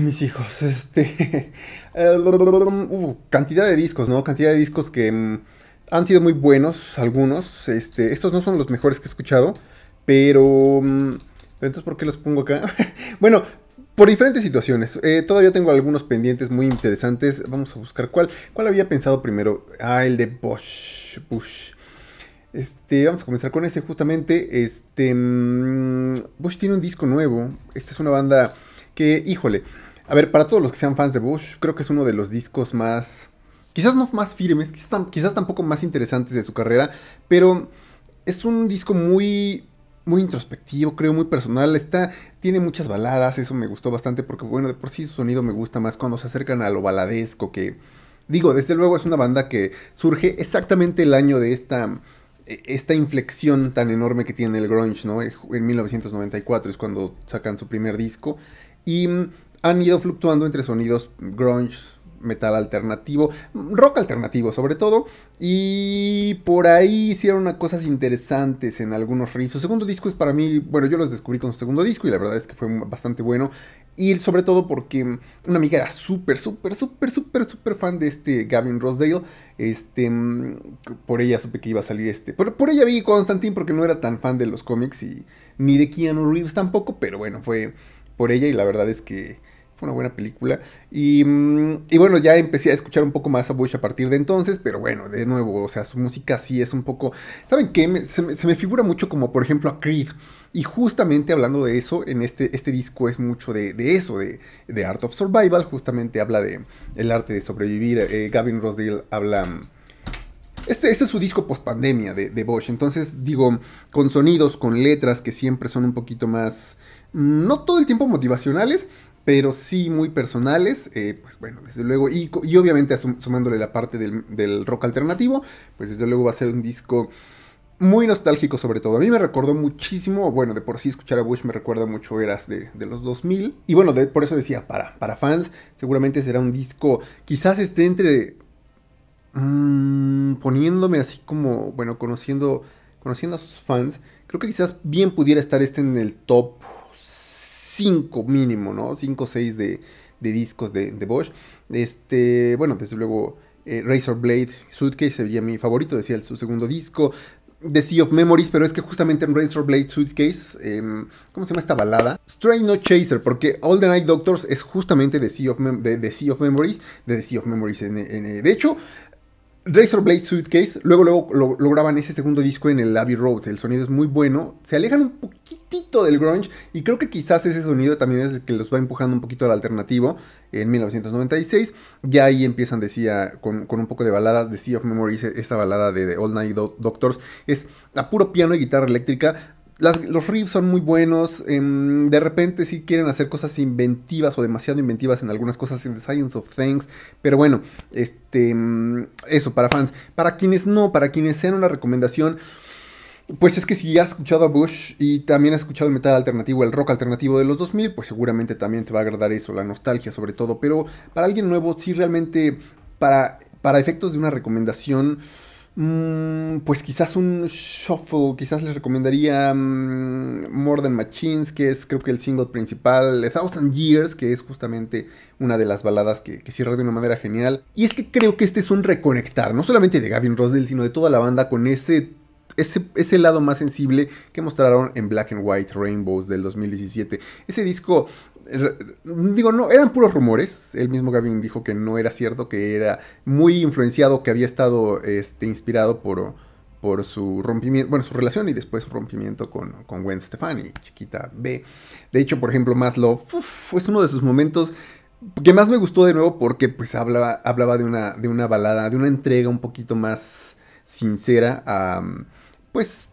mis hijos, este... Uh, cantidad de discos, ¿no? Cantidad de discos que mm, han sido muy buenos, algunos. Este, estos no son los mejores que he escuchado, pero... Mm, entonces, ¿por qué los pongo acá? bueno, por diferentes situaciones. Eh, todavía tengo algunos pendientes muy interesantes. Vamos a buscar cuál. ¿Cuál había pensado primero? Ah, el de Bush Bush. Este, vamos a comenzar con ese justamente. Este, mm, Bush tiene un disco nuevo. Esta es una banda que, híjole, a ver, para todos los que sean fans de Bush, creo que es uno de los discos más. Quizás no más firmes, quizás, tampoco más interesantes de su carrera, pero es un disco muy muy introspectivo, creo, muy personal. Está, tiene muchas baladas, eso me gustó bastante porque, bueno, de por sí su sonido me gusta más cuando se acercan a lo baladesco que... Digo, desde luego es una banda que surge exactamente el año de esta, e, esta inflexión tan enorme que tiene el grunge, ¿no? En 1994 es cuando sacan su primer disco. Y han ido fluctuando entre sonidos grunge, metal alternativo, rock alternativo sobre todo, y por ahí hicieron cosas interesantes en algunos riffs. Su segundo disco es para mí, bueno, yo los descubrí con su segundo disco y la verdad es que fue bastante bueno. Y sobre todo porque una amiga era súper, súper, súper, súper, súper fan de este Gavin Rosdale. Este, por ella supe que iba a salir este. Por, por ella vi Constantine porque no era tan fan de los cómics y ni de Keanu Reeves tampoco, pero bueno, fue por ella y la verdad es que fue una buena película. Mm, y, bueno, ya empecé a escuchar un poco más a Bush a partir de entonces, pero bueno, de nuevo, o sea, su música sí es un poco... ¿Saben qué? se, me figura mucho como, por ejemplo, a Creed. Y justamente hablando de eso, en este, este disco es mucho de, eso, de, Art of Survival, justamente habla de el arte de sobrevivir. Eh, Gavin Rosdale habla... Mm, este, este, es su disco post pandemia de, de, Bosch. Entonces, digo, con sonidos, con letras que siempre son un poquito más. Mm, no todo el tiempo motivacionales, pero sí muy personales, eh, pues bueno, desde luego, y, obviamente sumándole la parte del, rock alternativo, pues desde luego va a ser un disco muy nostálgico sobre todo. A mí me recordó muchísimo, bueno, de por sí escuchar a Bush me recuerda mucho eras de, los 2000, y bueno, de, por eso decía, para, para fans, seguramente será un disco, quizás esté entre... Mm, poniéndome así como, bueno, conociendo, conociendo a sus fans, creo que quizás bien pudiera estar este en el top 5 mínimo, ¿no? 5 o 6 de, de, discos de, de, Bosch. Este, bueno, desde luego eh, Razor Blade Suitcase sería mi favorito, decía el, su segundo disco. The Sea of Memories, pero es que justamente en Razor Blade Suitcase, em, ¿cómo se llama esta balada? Stray No Chaser, porque All the Night Doctors es justamente The Sea of, sea of Memories, de The Sea of Memories. en, eh, de hecho, Blade Suitcase, luego, luego lo, ese segundo disco en el Abbey Road. El sonido es muy bueno. Se alejan un poquitito del grunge y creo que quizás ese sonido también es el que los va empujando un poquito al alternativo en 1996. Ya ahí empiezan, decía, con, un poco de baladas. The Sea of Memories, e, esta balada de The All Night Doctors, es a puro piano y guitarra eléctrica los riffs son muy buenos. Em, de repente sí quieren hacer cosas inventivas o demasiado inventivas en algunas cosas en The Science of Things. Pero bueno, este, em, eso para fans. Para quienes no, para quienes sean una recomendación. Pues es que si has escuchado a Bush y también has escuchado el metal alternativo, el rock alternativo de los 2000, pues seguramente también te va a agradar eso, la nostalgia sobre todo. Pero para alguien nuevo, sí realmente, para, para efectos de una recomendación, Mm, pues quizás un shuffle, quizás les recomendaría mm, More Than Machines, que es creo que el single principal, A eh, Thousand Years, que es justamente una de las baladas que, que, cierra de una manera genial. Y es que creo que este es un reconectar, no solamente de Gavin Rosdell, sino de toda la banda con ese ese, lado más sensible que mostraron en Black and White Rainbows del 2017. Ese disco, eh, digo, no, eran puros rumores. El mismo Gavin dijo que no era cierto, que era muy influenciado, que había estado este, inspirado por, por su rompimiento, bueno, su relación y después su rompimiento con, con Gwen Stefani, chiquita B. De hecho, por ejemplo, Maslow fue uno de sus momentos que más me gustó de nuevo porque pues hablaba, hablaba de, una, de una balada, de una entrega un poquito más sincera a pues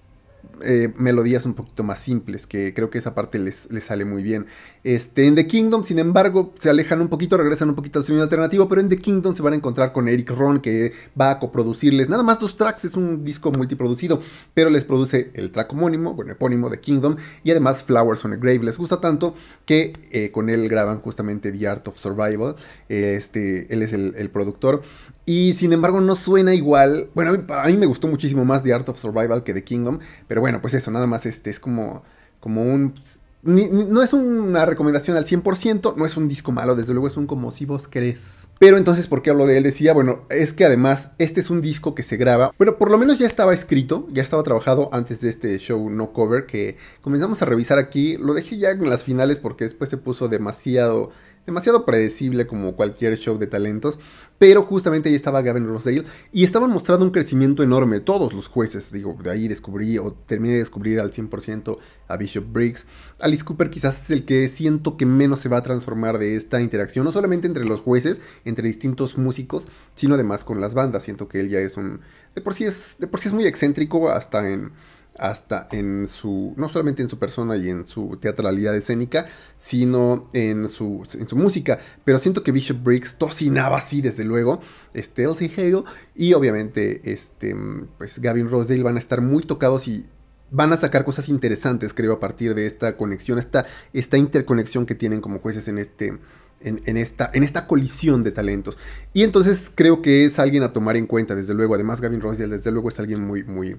eh, melodías un poquito más simples, que creo que esa parte les, le sale muy bien. Este, en The Kingdom, sin embargo, se alejan un poquito, regresan un poquito al sonido alternativo, pero en The Kingdom se van a encontrar con Eric Ron, que va a coproducirles nada más dos tracks, es un disco multiproducido, pero les produce el track homónimo, bueno, epónimo de Kingdom, y además Flowers on a Grave. Les gusta tanto que eh, con él graban justamente The Art of Survival, este, él es el productor, y sin embargo no suena igual. Bueno, a mí me gustó muchísimo más The Art of Survival que The Kingdom. Pero bueno, pues eso, nada más este es como, como un... no es una recomendación al 100%, no es un disco malo, desde luego es un como si vos querés. Pero entonces, ¿por qué hablo de él? Decía, bueno, es que además este es un disco que se graba, Pero por lo menos ya estaba escrito, ya estaba trabajado antes de este show No Cover que comenzamos a revisar aquí. Lo dejé ya en las finales porque después se puso demasiado demasiado predecible como cualquier show de talentos pero justamente ahí estaba Gavin Rosdale y estaban mostrando un crecimiento enorme, todos los jueces, digo, de ahí descubrí o terminé de descubrir al 100% a Bishop Briggs. Alice Cooper quizás es el que siento que menos se va a transformar de esta interacción, no solamente entre los jueces, entre distintos músicos, sino además con las bandas, siento que él ya es un... De por sí es, de por sí es muy excéntrico hasta en hasta en su, no solamente en su persona y en su teatralidad escénica, sino en su, en su música. Pero siento que Bishop Briggs tocinaba así, desde luego, este, Elsie Hale y obviamente este, pues Gavin Rosdale van a estar muy tocados y van a sacar cosas interesantes, creo, a partir de esta conexión, esta, esta interconexión que tienen como jueces en este... En, en, esta, en esta colisión de talentos. Y entonces creo que es alguien a tomar en cuenta, desde luego. Además, Gavin Rosedale, desde luego, es alguien muy, muy,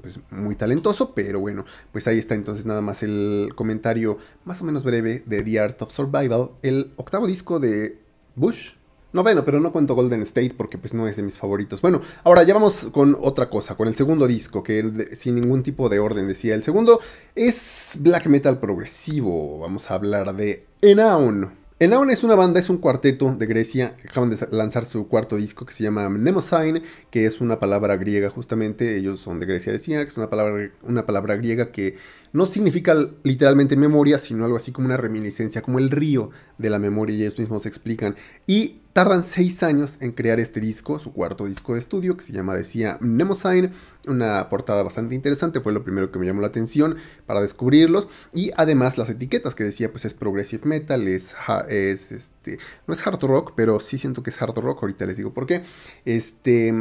pues, muy talentoso, pero bueno, pues ahí está entonces nada más el comentario más o menos breve de The Art of Survival, el octavo disco de Bush. no bueno, pero no cuento Golden State porque pues no es de mis favoritos. Bueno, ahora ya vamos con otra cosa, con el segundo disco, que sin ningún tipo de orden decía. El segundo es black metal progresivo. Vamos a hablar de EnAun. En Aon es una banda, es un cuarteto de Grecia. Acaban de lanzar su cuarto disco que se llama Mnemosyne, que es una palabra griega justamente. Ellos son de Grecia, decía que es una palabra, una palabra griega que no significa literalmente memoria, sino algo así como una reminiscencia, como el río de la memoria. Y ellos mismos se explican. Y tardan seis años en crear este disco, su cuarto disco de estudio, que se llama, decía Mnemosyne una portada bastante interesante, fue lo primero que me llamó la atención para descubrirlos y además las etiquetas que decía pues es progressive metal, es, es este, no es hard rock, pero sí siento que es hard rock, ahorita les digo por qué. Este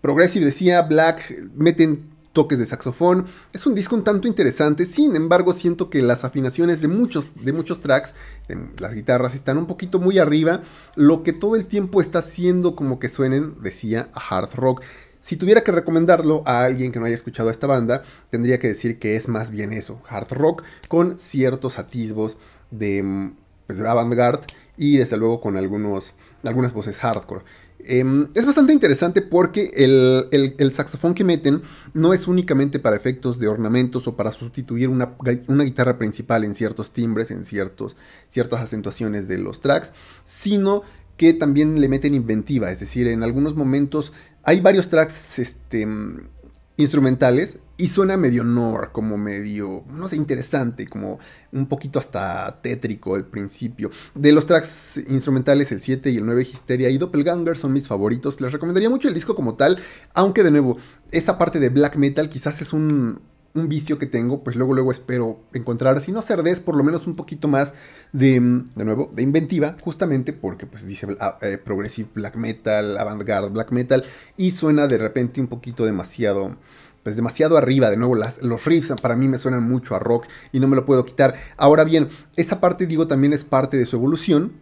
progressive decía black, meten toques de saxofón. Es un disco un tanto interesante, sin embargo siento que las afinaciones de muchos, de muchos tracks, las guitarras están un poquito muy arriba, lo que todo el tiempo está haciendo como que suenen, decía, a hard rock. Si tuviera que recomendarlo a alguien que no haya escuchado a esta banda, tendría que decir que es más bien eso, hard rock, con ciertos atisbos de, mm, pues, avant-garde y desde luego con algunos, algunas voces hardcore. Em, es bastante interesante porque el, saxofón que meten no es únicamente para efectos de ornamentos o para sustituir una, guitarra principal en ciertos timbres, en ciertos, ciertas acentuaciones de los tracks, sino que también le meten inventiva, es decir, en algunos momentos hay varios tracks este, instrumentales y suena medio noir, como medio, no sé, interesante, como un poquito hasta tétrico al principio. De los tracks instrumentales, el 7 y el 9 Histeria y Doppelganger son mis favoritos. Les recomendaría mucho el disco como tal, aunque de nuevo, esa parte de black metal quizás es un, un vicio que tengo, pues luego, luego espero encontrar, si no cerdez, por lo menos un poquito más de, de nuevo, de inventiva, justamente porque, pues dice ah, eh, progressive black metal, avantgarde black metal, y suena de repente un poquito demasiado pues demasiado arriba. De nuevo, las, los riffs para mí me suenan mucho a rock y no me lo puedo quitar. Ahora bien, esa parte digo también es parte de su evolución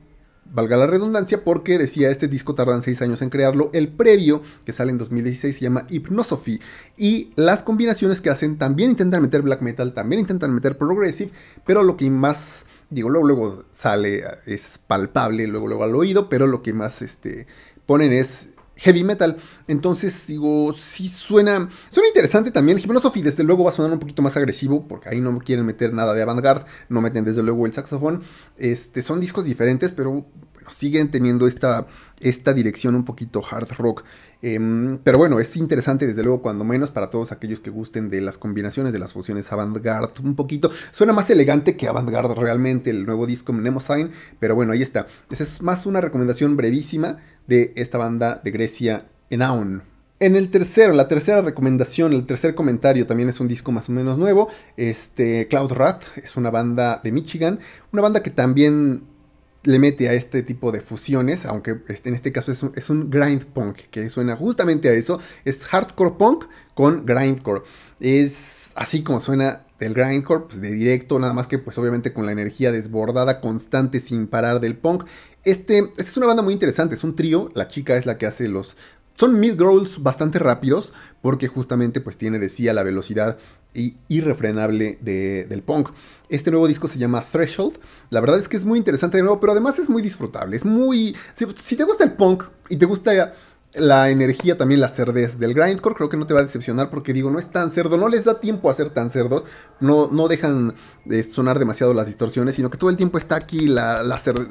valga la redundancia, porque decía, este disco tardan 6 años en crearlo. El previo, que sale en 2016, se llama Hypnosophy. Y las combinaciones que hacen también intentan meter black metal, también intentan meter progressive, pero lo que más, digo, luego, luego sale, es palpable, luego, luego al oído, pero lo que más este, ponen es heavy metal. Entonces, digo, sí suena, suena interesante también. y desde luego, va a sonar un poquito más agresivo, porque ahí no quieren meter nada de avant-garde, no meten desde luego el saxofón. Este, son discos diferentes, pero bueno, siguen teniendo esta, esta dirección un poquito hard rock. Em, pero bueno, es interesante, desde luego, cuando menos para todos aquellos que gusten de las combinaciones, de las funciones avant-garde, un poquito. Suena más elegante que avant-garde realmente el nuevo disco Sign, pero bueno, ahí está. Esa es más una recomendación brevísima de esta banda de Grecia, Aon. En el tercero, la tercera recomendación, el tercer comentario también es un disco más o menos nuevo. Este Cloud Rat es una banda de Michigan, una banda que también le mete a este tipo de fusiones, aunque este, en este caso es un, es un, grind punk, que suena justamente a eso, es hardcore punk con grindcore. Es así como suena el grindcore, pues de directo, nada más que pues obviamente con la energía desbordada constante sin parar del punk. Este, esta es una banda muy interesante, es un trío, la chica es la que hace los... Son mid girls bastante rápidos porque justamente pues tiene, decía, la velocidad irrefrenable del punk. Este nuevo disco se llama Threshold. La verdad es que es muy interesante de nuevo, pero además es muy disfrutable. Es muy... Si, te gusta el punk y te gusta la energía, también la cerdez del grindcore, creo que no te va a decepcionar porque digo, no es tan cerdo, no les da tiempo a ser tan cerdos, no, no dejan sonar demasiado las distorsiones, sino que todo el tiempo está aquí la, la cerdez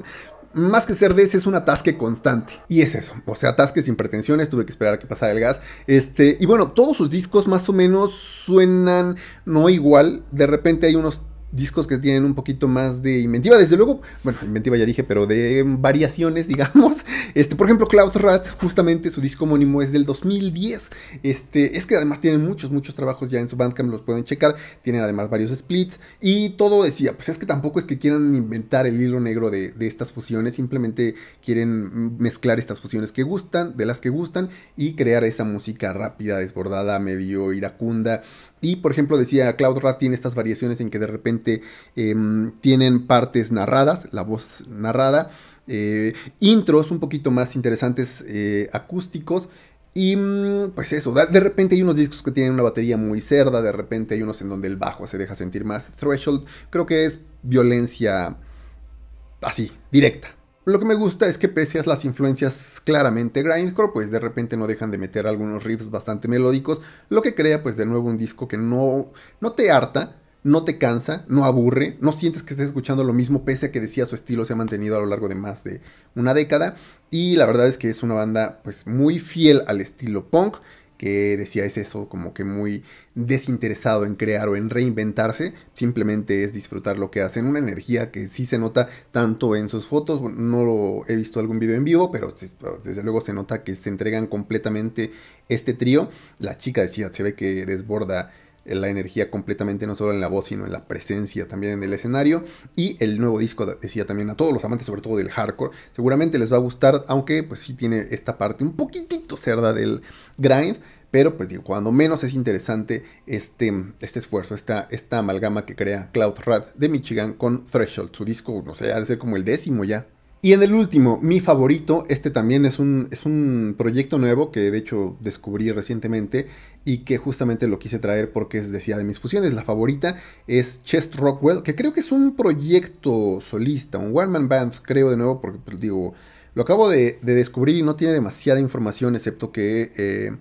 más que ser ese es un atasque constante. Y es eso, o sea, atasque sin pretensiones, tuve que esperar a que pasara el gas. Este, y bueno, todos sus discos más o menos suenan no igual, de repente hay unos discos que tienen un poquito más de inventiva, desde luego, bueno, inventiva ya dije, pero de variaciones, digamos. Este, por ejemplo, Cloud Rat, justamente su disco homónimo es del 2010. Este, es que además tienen muchos, muchos trabajos ya en su Bandcamp, los pueden checar. Tienen además varios splits y todo decía, pues es que tampoco es que quieran inventar el hilo negro de, de estas fusiones, simplemente quieren mezclar estas fusiones que gustan, de las que gustan y crear esa música rápida, desbordada, medio iracunda. Y por ejemplo, decía Cloud Rat tiene estas variaciones en que de repente Em, tienen partes narradas, la voz narrada, eh, intros un poquito más interesantes eh, acústicos. Y mm, pues eso, de repente hay unos discos que tienen una batería muy cerda, de repente hay unos en donde el bajo se deja sentir más threshold. Creo que es violencia así, directa. Lo que me gusta es que pese a las influencias claramente grindcore, pues de repente no dejan de meter algunos riffs bastante melódicos, lo que crea pues de nuevo un disco que no, no te harta, no te cansa, no aburre, no sientes que estés escuchando lo mismo, pese a que decía su estilo se ha mantenido a lo largo de más de una década. Y la verdad es que es una banda pues muy fiel al estilo punk, que decía es eso, como que muy desinteresado en crear o en reinventarse, simplemente es disfrutar lo que hacen, una energía que sí se nota tanto en sus fotos, no lo he visto algún video en vivo, pero desde luego se nota que se entregan completamente este trío, la chica decía, se ve que desborda la energía completamente, no solo en la voz, sino en la presencia también en el escenario. Y el nuevo disco, decía también a todos los amantes, sobre todo del hardcore, seguramente les va a gustar, aunque pues sí tiene esta parte un poquitito cerda del grind. Pero pues digo, cuando menos es interesante este, este esfuerzo, esta, esta amalgama que crea Cloud Rat de Michigan con Threshold. Su disco, no sé, ha de ser como el décimo ya. Y en el último, mi favorito, este también es un, es un proyecto nuevo que de hecho descubrí recientemente y que justamente lo quise traer porque es, decía, de mis fusiones. La favorita es Chest Rockwell, que creo que es un proyecto solista, un one-man band, creo de nuevo, porque pues, digo, lo acabo de, descubrir y no tiene demasiada información, excepto que... Eh,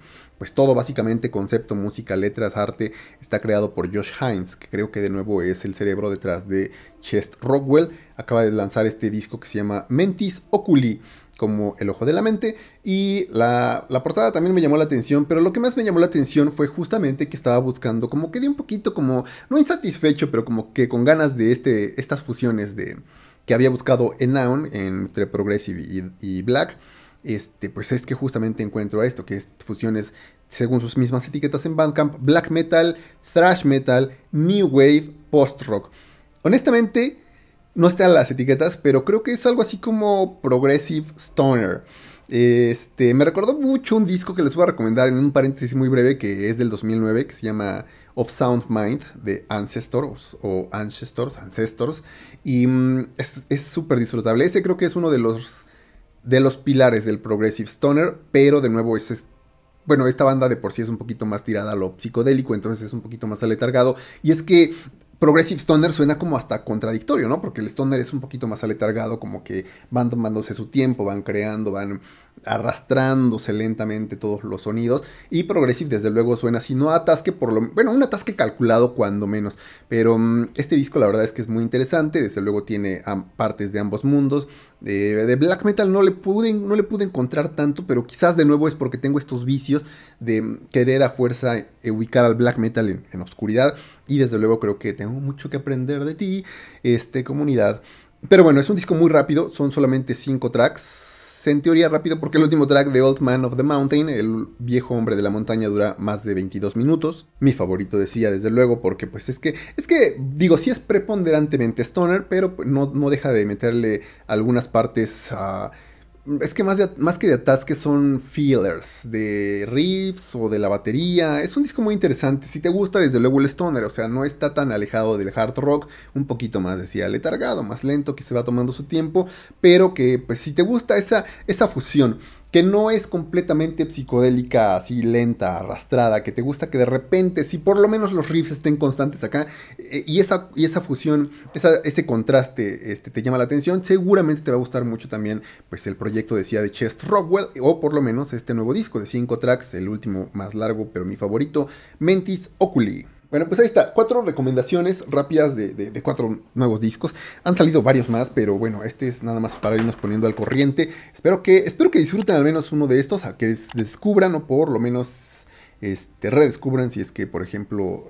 pues todo básicamente concepto, música, letras, arte está creado por Josh Hines, que creo que de nuevo es el cerebro detrás de Chest Rockwell. Acaba de lanzar este disco que se llama Mentis Oculi como El Ojo de la Mente. Y la, portada también me llamó la atención, pero lo que más me llamó la atención fue justamente que estaba buscando, como quedé un poquito como, no insatisfecho, pero como que con ganas de este, estas fusiones de, que había buscado en Noun, entre Progressive y, Black. Este, pues es que justamente encuentro esto, que es fusiones según sus mismas etiquetas en Bandcamp, black metal, thrash metal, new wave, post rock. Honestamente, no están las etiquetas, pero creo que es algo así como progressive stoner. Este, me recordó mucho un disco que les voy a recomendar en un paréntesis muy breve que es del 2009 que se llama Of Sound Mind de Ancestors o Ancestors, Ancestors y mm, es súper disfrutable. Ese creo que es uno de los de los pilares del progressive stoner, pero de nuevo es bueno, esta banda de por sí es un poquito más tirada a lo psicodélico, entonces es un poquito más aletargado. Y es que Progressive Stoner suena como hasta contradictorio, ¿no? Porque el Stoner es un poquito más aletargado, como que van tomándose su tiempo, van creando, van arrastrándose lentamente todos los sonidos. Y Progressive, desde luego, suena así, no atasque por lo. Bueno, un atasque calculado cuando menos. Pero mm, este disco, la verdad es que es muy interesante. Desde luego, tiene partes de ambos mundos. De, black metal no le, pude, no le pude encontrar tanto, pero quizás de nuevo es porque tengo estos vicios de mm, querer a fuerza eh, ubicar al black metal en, en oscuridad. Y desde luego creo que tengo mucho que aprender de ti, este, comunidad. Pero bueno, es un disco muy rápido, son solamente 5 tracks en teoría rápido porque el último track de Old Man of the Mountain, el viejo hombre de la montaña, dura más de 22 minutos. Mi favorito decía, desde luego, porque pues es que, es que, digo, sí es preponderantemente stoner, pero pues, no, deja de meterle algunas partes a es que más, más que de atasque son feelers de riffs o de la batería. Es un disco muy interesante. Si te gusta, desde luego el stoner, o sea, no está tan alejado del hard rock, un poquito más, decía, letargado, más lento, que se va tomando su tiempo, pero que, pues, si te gusta esa, esa fusión que no es completamente psicodélica, así lenta, arrastrada, que te gusta que de repente, si por lo menos los riffs estén constantes acá, eh, y, esa, y esa fusión, ese contraste este, te llama la atención, seguramente te va a gustar mucho también pues el proyecto, decía, de Chest Rockwell, o por lo menos este nuevo disco de 5 tracks, el último más largo, pero mi favorito, Mentis Oculi. Bueno, pues ahí está. Cuatro recomendaciones rápidas de, cuatro nuevos discos. Han salido varios más, pero bueno, este es nada más para irnos poniendo al corriente. Espero que, espero que disfruten al menos uno de estos, a que descubran o por lo menos este, redescubran si es que, por ejemplo,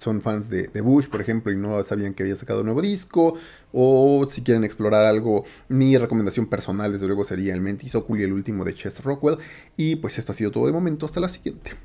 son fans de, de, Bush, por ejemplo, y no sabían que había sacado un nuevo disco. O si quieren explorar algo, mi recomendación personal, desde luego, sería el Mentis Oculi, el último de Chess Rockwell. Y pues esto ha sido todo de momento. Hasta la siguiente.